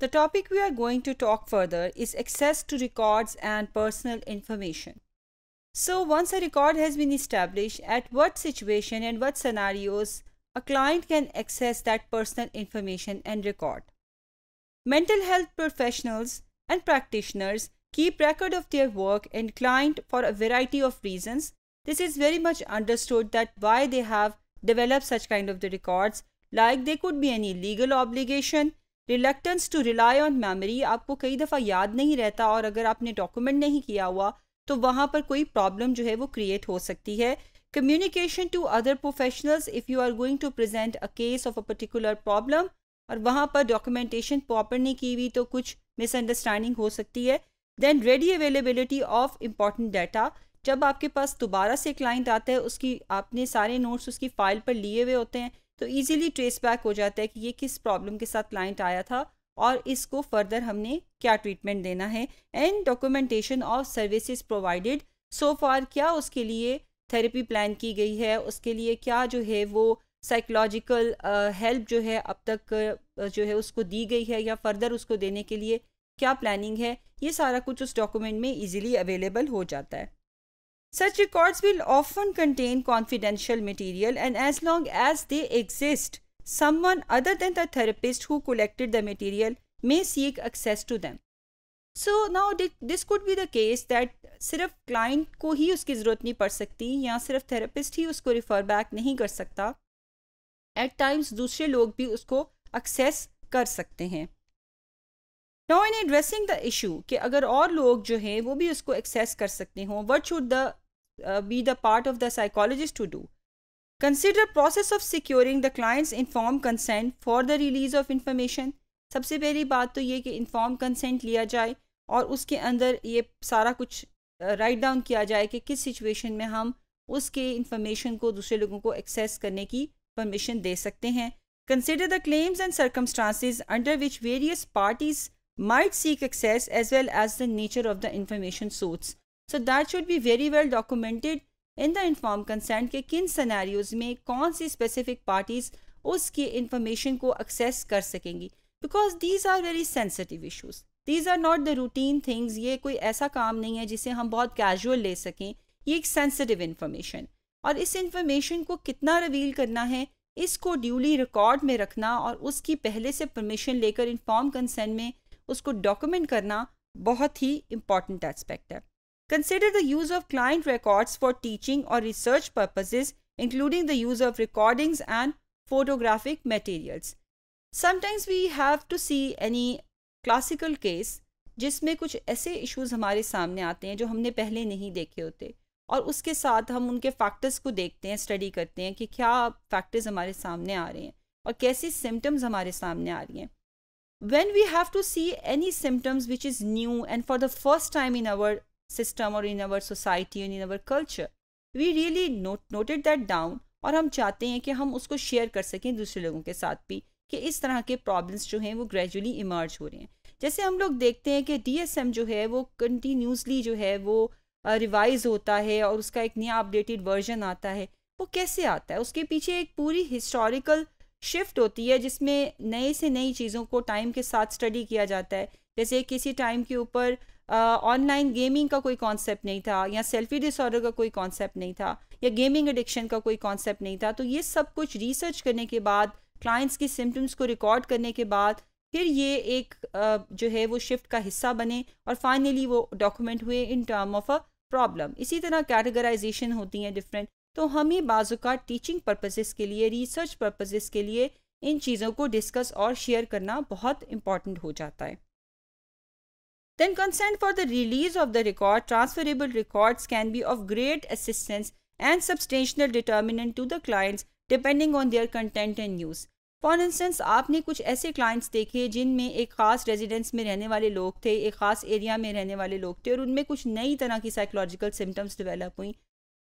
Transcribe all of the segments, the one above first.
The topic we are going to talk further is access to records and personal information. So once a record has been established, at what situation and what scenarios a client can access that personal information and record. Mental health professionals and practitioners keep record of their work and client for a variety of reasons. This is very much understood that why they have developed such kind of the records like they could be any legal obligation, reluctance to rely on memory आपको कई दफ़ा याद नहीं रहता और अगर आपने document नहीं किया हुआ तो वहाँ पर कोई प्रॉब्लम जो है वो क्रिएट हो सकती है communication to other professionals if you are going to present a case of a particular problem और वहाँ पर डॉक्यूमेंटेशन प्रॉपर नहीं की हुई तो कुछ मिसअंडरस्टैंडिंग हो सकती है then ready availability of important data जब आपके पास दोबारा से क्लाइंट आता है उसकी आपने सारे नोट्स उसकी फ़ाइल पर लिए हुए होते हैं तो ईजिली ट्रेस बैक हो जाता है कि ये किस प्रॉब्लम के साथ क्लाइंट आया था और इसको फर्दर हमने क्या ट्रीटमेंट देना है and documentation of services provided so far क्या उसके लिए थेरेपी प्लान की गई है उसके लिए क्या जो है वो साइकोलॉजिकल हेल्प uh, जो है अब तक uh, जो है उसको दी गई है या फर्दर उसको देने के लिए क्या प्लानिंग है ये सारा कुछ उस डॉक्यूमेंट में इजीली अवेलेबल हो जाता है Such records will often contain confidential material and as long as they exist, someone other than the therapist who collected the material may seek access to them. so now this could be the case that sirf client ko hi uski zarurat nahi pad sakti ya sirf therapist hi usko refer back nahi kar sakta at times dusre log bhi usko access kar sakte hain now in addressing the issue ke agar aur log jo hain wo bhi usko access kar sakte ho what should the uh, be the part of the psychologist to do. Consider process of securing the client's informed consent for the release of information. सबसे पहली बात तो ये कि informed consent लिया जाए और उसके अंदर ये सारा कुछ राइट uh, डाउन किया जाए कि किस सिचुएशन में हम उसके इंफॉर्मेशन को दूसरे लोगों को एक्सेस करने की परमिशन दे सकते हैं consider the claims and circumstances under which various parties might seek access as well as the nature of the information source so that should be very well documented in the inform consent के किन scenarios में कौन सी specific parties उसकी information को access कर सकेंगी because these are very sensitive issues these are not the routine things ये कोई ऐसा काम नहीं है जिसे हम बहुत कैजुअल ले सकें ये एक सेंसिटिव इन्फॉर्मेशन और इस इंफॉर्मेशन को कितना रिवील करना है इसको ड्यूली रिकॉर्ड में रखना और उसकी पहले से परमिशन लेकर इन्फॉर्म कंसेंट में उसको डॉक्यूमेंट करना बहुत ही इम्पॉर्टेंट एस्पेक्ट है Consider the use of client records for teaching or research purposes, including the use of recordings and photographic materials. Sometimes we have to see any classical case जिसमें कुछ ऐसे issues हमारे सामने आते हैं जो हमने पहले नहीं देखे होते और उसके साथ हम उनके factors को देखते हैं study करते हैं कि क्या factors हमारे सामने आ रहे हैं और कैसे symptoms हमारे सामने आ रही हैं when we have to see any symptoms which is new and for the first time in our system और in our society and in our culture we really note noted that down और हम चाहते हैं कि हम उसको share कर सकें दूसरे लोगों के साथ भी कि इस तरह के प्रॉब्लम्स जो हैं वो ग्रेजुअली इमर्ज हो रहे हैं जैसे हम लोग देखते हैं कि डीएसएम जो है वो कंटिन्यूसली जो है वो रिवाइज होता है और उसका एक नया अपडेटेड वर्जन आता है वो कैसे आता है उसके पीछे एक पूरी हिस्टोरिकल शिफ्ट होती है जिसमें नए से नई चीज़ों को टाइम के साथ स्टडी किया जाता है जैसे किसी टाइम के ऊपर ऑनलाइन गेमिंग का कोई कॉन्सेप्ट नहीं था या सेल्फी डिसऑर्डर का कोई कॉन्सेप्ट नहीं था या गेमिंग एडिक्शन का कोई कॉन्सेप्ट नहीं था तो ये सब कुछ रिसर्च करने के बाद क्लाइंट्स की सिम्टम्स को रिकॉर्ड करने के बाद फिर ये एक uh, जो है वो शिफ्ट का हिस्सा बने और फाइनली वो डॉक्यूमेंट हुए in term of a problem इसी तरह कैटेगराइजेशन होती हैं डिफरेंट तो हम ही बाजुका टीचिंग पर्पजेज़ के लिए रिसर्च पर्पसेस के लिए इन चीज़ों को डिस्कस और शेयर करना बहुत इम्पॉर्टेंट हो जाता है then consent for the release of the record transferable records can be of great assistance and substantial determinant to the clients depending on their content and news for instance आपने कुछ ऐसे clients देखे जिनमें एक ख़ास रेजिडेंस में रहने वाले लोग थे एक ख़ास एरिया में रहने वाले लोग थे और उनमें कुछ नई तरह की साइकोलॉजिकल सिम्टम्स डिवेलप हुई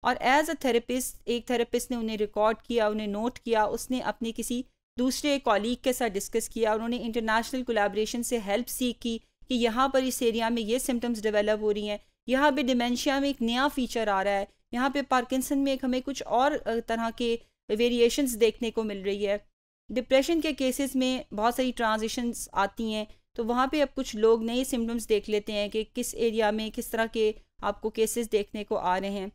और एज अ थेरेपिस्ट एक थेरेपिस्ट ने उन्हें रिकॉर्ड किया उन्हें नोट किया उसने अपने किसी दूसरे कॉलीग के साथ डिस्कस किया उन्होंने इंटरनेशनल कोलेब्रेशन से हेल्प सीख की कि यहाँ पर इस एरिया में ये सिम्टम्स डेवलप हो रही हैं यहाँ पे डिमेंशिया में एक नया फीचर आ रहा है यहाँ पे पार्किंसन में एक हमें कुछ और तरह के वेरिएशंस देखने को मिल रही है डिप्रेशन के केसेस में बहुत सारी ट्रांजिशंस आती हैं तो वहाँ पे अब कुछ लोग नए सिम्टम्स देख लेते हैं कि किस एरिया में किस तरह के आपको केसेस देखने को आ रहे हैं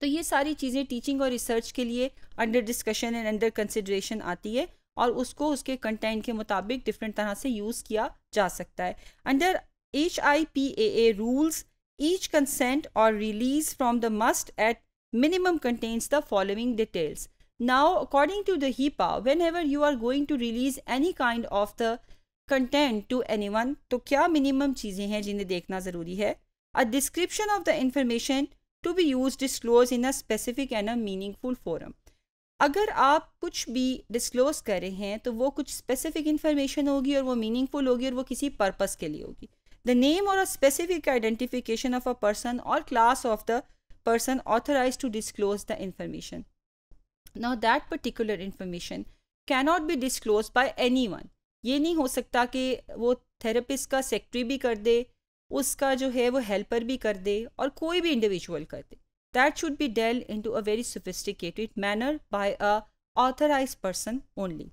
तो ये सारी चीज़ें टीचिंग और रिसर्च के लिए under discussion and under consideration आती है और उसको उसके कंटेंट के मुताबिक डिफरेंट तरह से यूज़ किया जा सकता है under H I P A A rules each consent और release from the must at minimum contents the following details now according to the HIPAA whenever you are going to release any kind of the content to anyone तो क्या minimum चीज़ें हैं जिन्हें देखना ज़रूरी है a description of the information to be use disclose in a specific and a meaningful forum अगर आप कुछ भी डिस्क्लोज कर रहे हैं तो वो कुछ स्पेसिफिक इन्फॉर्मेशन होगी और वो मीनिंगफुल होगी और वो किसी पर्पस के लिए होगी द नेम और a specific identification of a person और class of the authorise to disclose the information information. That particular information cannot be be disclosed anyone ये नहीं हो सकता कि वो थेरेपिस्ट का सेक्रेटरी भी कर दे उसका जो है वो हेल्पर भी कर दे और कोई भी इंडिविजुअल कर दे that should be dealt in to a very sophisticated manner by a authorise person only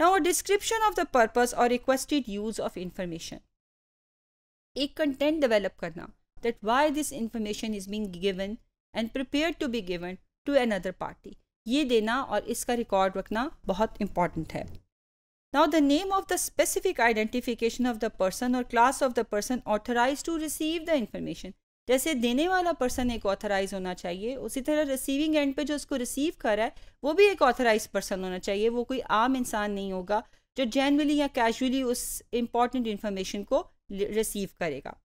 now a description of the purpose और रिक्वेस्टेड यूज ऑफ इंफॉर्मेशन एक कंटेंट डेवलप करना that why this information is being given and prepare to be given to another party ये देना और इसका record रखना बहुत important है Now the name of the specific identification of the person or class of the person authorized to receive the information जैसे देने वाला पर्सन एक ऑथराइज होना चाहिए उसी तरह रिसीविंग एंड पे जो उसको रिसीव कर रहा है वो भी एक ऑथराइज पर्सन होना चाहिए वो कोई आम इंसान नहीं होगा जो जेनवली या कैजुअली उस इम्पॉर्टेंट इन्फॉर्मेशन को रिसीव करेगा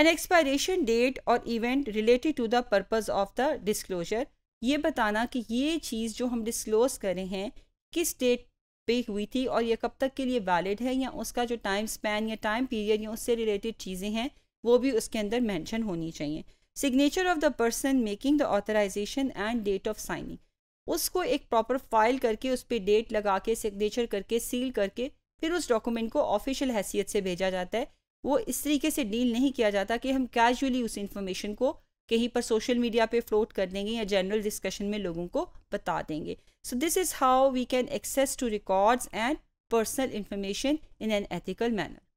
एन एक्सपायरेशन डेट और event related to the purpose of the disclosure ये बताना कि ये चीज़ जो हम डिस्क्लोज करें हैं किस डेट पे हुई थी और ये कब तक के लिए वैलिड है या उसका जो टाइम स्पैन या टाइम पीरियड या उससे रिलेटेड चीज़ें हैं वो भी उसके अंदर मैंशन होनी चाहिए signature of the person making the authorisation and date of signing उसको एक प्रॉपर फाइल करके उस पर डेट लगा के सिग्नेचर करके सील करके फिर उस डॉक्यूमेंट को ऑफिशियल हैसियत से भेजा जाता है वो इस तरीके से डील नहीं किया जाता कि हम कैजुअली उस इन्फॉर्मेशन को कहीं पर सोशल मीडिया पे फ्लोट कर देंगे या जनरल डिस्कशन में लोगों को बता देंगे so this is how we can access to records and personal information in an ethical manner